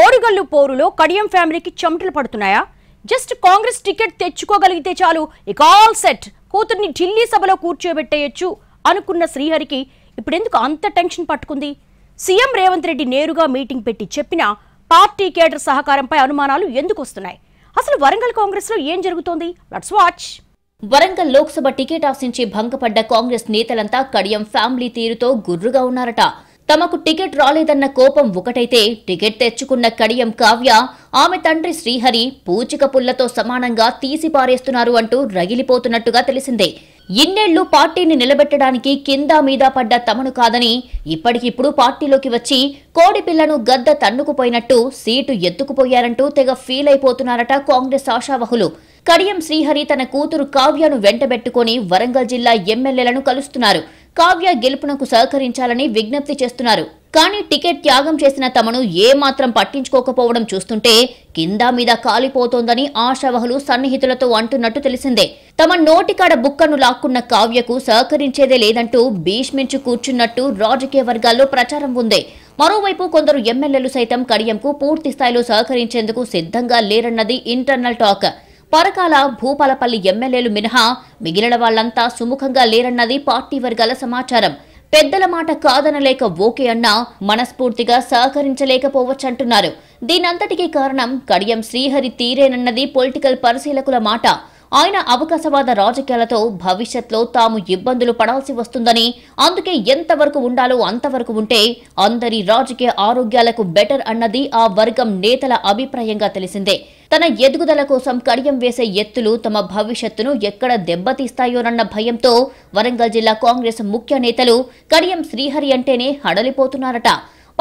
ఓరుగల్లు పోరులో కడియం ఫ్యామిలీకి చెమటలు పడుతున్నాయా జస్ట్ కాంగ్రెస్ టికెట్ తెచ్చుకోగలిగితే చాలు ఇక ఆల్ సెట్ కూతుర్ని ఢిల్లీ సభలో కూర్చోబెట్టేయచ్చు అనుకున్న శ్రీహరికి ఇప్పుడెందుకు అంత టెన్షన్ పట్టుకుంది సీఎం రేవంత్ రెడ్డి నేరుగా మీటింగ్ పెట్టి చెప్పిన పార్టీ కేడర్ సహకారంపై అనుమానాలు ఎందుకు వస్తున్నాయి అసలు వరంగల్ కాంగ్రెస్లో ఏం జరుగుతోంది let's watch Warangal Lok Sabha ticket ఆశించి భంగపడ్డ కాంగ్రెస్ నేతలంతా కడియం ఫ్యామిలీ తీరుతో గుర్రుగా ఉన్నారట తమకు టికెట్ రాలేదన్న కోపం ఒకటైతే టికెట్ తెచ్చుకున్న కడియం కావ్య ఆమె తండ్రి శ్రీహరి పూచిక పుల్లతో సమానంగా తీసి పారేస్తున్నారు అంటూ రగిలిపోతున్నట్టుగా తెలిసిందే ఇన్నేళ్లు పార్టీని నిలబెట్టడానికి కింద మీద పడ్డ తమను కాదని ఇప్పటికిప్పుడు పార్టీలోకి వచ్చి కోడి పిల్లను గద్ద తన్నుకుపోయినట్టు సీటు ఎత్తుకుపోయారంటూ తెగ ఫీల్ అయిపోతున్నారట కాంగ్రెస్ ఆశావహులు కడియం శ్రీహరి తన కూతురు కావ్యను వెంటబెట్టుకుని వరంగల్ జిల్లా ఎమ్మెల్యేలను కలుస్తున్నారు కావ్య గెలుపునకు సహకరించాలని విజ్ఞప్తి చేస్తున్నారు కానీ టికెట్ త్యాగం చేసిన తమను ఏమాత్రం పట్టించుకోకపోవడం చూస్తుంటే కింద మీద కాలిపోతోందని ఆశావహులు సన్నిహితులతో అంటున్నట్టు తెలిసిందే తమ నోటికాడ బుక్కను లాక్కున్న కావ్యకు సహకరించేదే లేదంటూ భీష్మించు కూర్చున్నట్టు రాజకీయ వర్గాల్లో ప్రచారం ఉంది మరోవైపు కొందరు ఎమ్మెల్యేలు సైతం కడియంకు పూర్తి స్థాయిలో సహకరించేందుకు సిద్ధంగా లేరన్నది ఇంటర్నల్ టాక్ పరకాల భూపాలపల్లి ఎమ్మెల్యేలు మినహా మిగిలిన వాళ్లంతా సుముఖంగా లేరన్నది పార్టీ వర్గాల సమాచారం పెద్దల మాట కాదనలేక ఓకే అన్నా మనస్ఫూర్తిగా సహకరించలేకపోవచ్చంటున్నారు దీనంతటికీ కారణం కడియం శ్రీహరి తీరేనన్నది పొలిటికల్ పరిశీలకుల మాట ఆయన అవకాశవాద రాజకీయాలతో భవిష్యత్లో తాము ఇబ్బందులు పడాల్సి వస్తుందని అందుకే ఎంతవరకు ఉండాలో అంతవరకు ఉంటే అందరి రాజకీయ ఆరోగ్యాలకు బెటర్ అన్నది ఆ వర్గం నేతల అభిప్రాయంగా తెలిసిందే తన ఎదుగుదల కోసం కడియం వేసే ఎత్తులు తమ భవిష్యత్తును ఎక్కడ దెబ్బతీస్తాయోనన్న భయంతో వరంగల్ జిల్లా కాంగ్రెస్ ముఖ్య నేతలు కడియం శ్రీహరి అంటేనే హడలిపోతున్నారట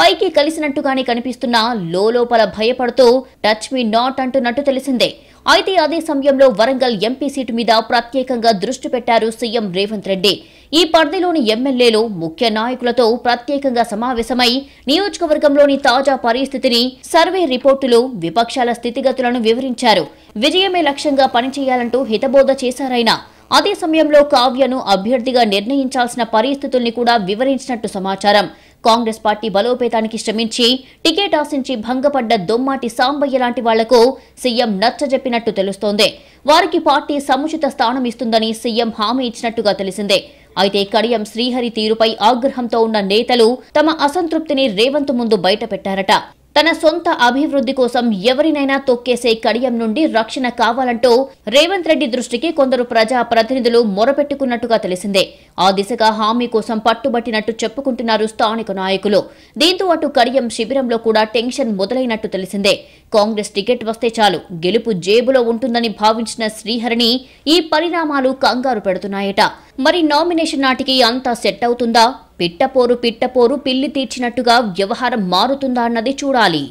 పైకి కలిసినట్టుగానే కనిపిస్తున్న లోపల భయపడుతూ టచ్ మీ నాట్ అంటున్నట్టు తెలిసిందే అయితే అదే సమయంలో వరంగల్ ఎంపీ సీటు మీద ప్రత్యేకంగా దృష్టి పెట్టారు సీఎం రేవంత్ రెడ్డి ఈ పరిధిలోని ఎమ్మెల్యేలు ముఖ్య నాయకులతో ప్రత్యేకంగా సమావేశమై నియోజకవర్గంలోని తాజా పరిస్థితిని సర్వే రిపోర్టులు విపక్షాల స్థితిగతులను వివరించారు విజయమే లక్ష్యంగా పనిచేయాలంటూ హితబోధ చేశారైనా అదే సమయంలో కావ్యను అభ్యర్థిగా నిర్ణయించాల్సిన పరిస్థితుల్ని కూడా వివరించినట్టు సమాచారం కాంగ్రెస్ పార్టీ బలోపేతానికి శ్రమించి టికెట్ ఆశించి భంగపడ్డ దొమ్మాటి సాంబయ్య లాంటి వాళ్లకు సీఎం నచ్చజెప్పినట్టు తెలుస్తోంది వారికి పార్టీ సముచిత స్థానం ఇస్తుందని సీఎం హామీ ఇచ్చినట్టుగా తెలిసిందే అయితే కడియం శ్రీహరి తీరుపై ఆగ్రహంతో ఉన్న నేతలు తమ అసంతృప్తిని రేవంత్ ముందు బయటపెట్టారట తన సొంత అభివృద్ధి కోసం ఎవరినైనా తొక్కేసే కడియం నుండి రక్షణ కావాలంటూ రేవంత్ రెడ్డి దృష్టికి కొందరు ప్రజా ప్రతినిధులు మొరపెట్టుకున్నట్టుగా తెలిసిందే ఆ దిశగా హామీ కోసం పట్టుబట్టినట్టు చెప్పుకుంటున్నారు స్థానిక నాయకులు దీంతో అటు కడియం శిబిరంలో కూడా టెన్షన్ మొదలైనట్టు తెలిసిందే కాంగ్రెస్ టికెట్ వస్తే చాలు గెలుపు జేబులో ఉంటుందని భావించిన శ్రీహరిని ఈ పరిణామాలు కంగారు పెడుతున్నాయట మరి నామినేషన్ నాటికి అంతా సెట్ అవుతుందా పిట్టపోరు పిట్టపోరు పిల్లి తీర్చినట్టుగా వ్యవహారం మారుతుందా అన్నది చూడాలి